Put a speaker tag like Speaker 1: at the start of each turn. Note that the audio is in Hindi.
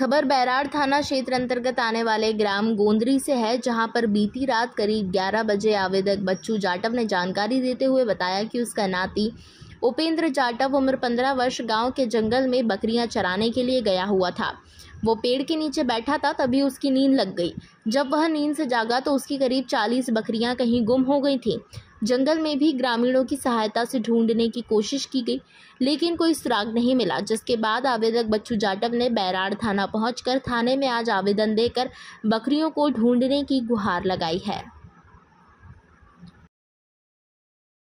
Speaker 1: खबर बैराड़ थाना क्षेत्र अंतर्गत आने वाले ग्राम गोंदरी से है जहां पर बीती रात करीब 11 बजे आवेदक बच्चू जाटव ने जानकारी देते हुए बताया कि उसका नाती उपेंद्र जाटव उम्र 15 वर्ष गांव के जंगल में बकरियां चराने के लिए गया हुआ था वो पेड़ के नीचे बैठा था तभी उसकी नींद लग गई जब वह नींद से जागा तो उसकी करीब चालीस बकरियाँ कहीं गुम हो गई थीं जंगल में भी ग्रामीणों की सहायता से ढूंढने की कोशिश की गई लेकिन कोई सुराग नहीं मिला जिसके बाद आवेदक बच्चू जाटव ने बैराड़ थाना पहुंचकर थाने में आज आवेदन देकर बकरियों को ढूंढने की गुहार लगाई है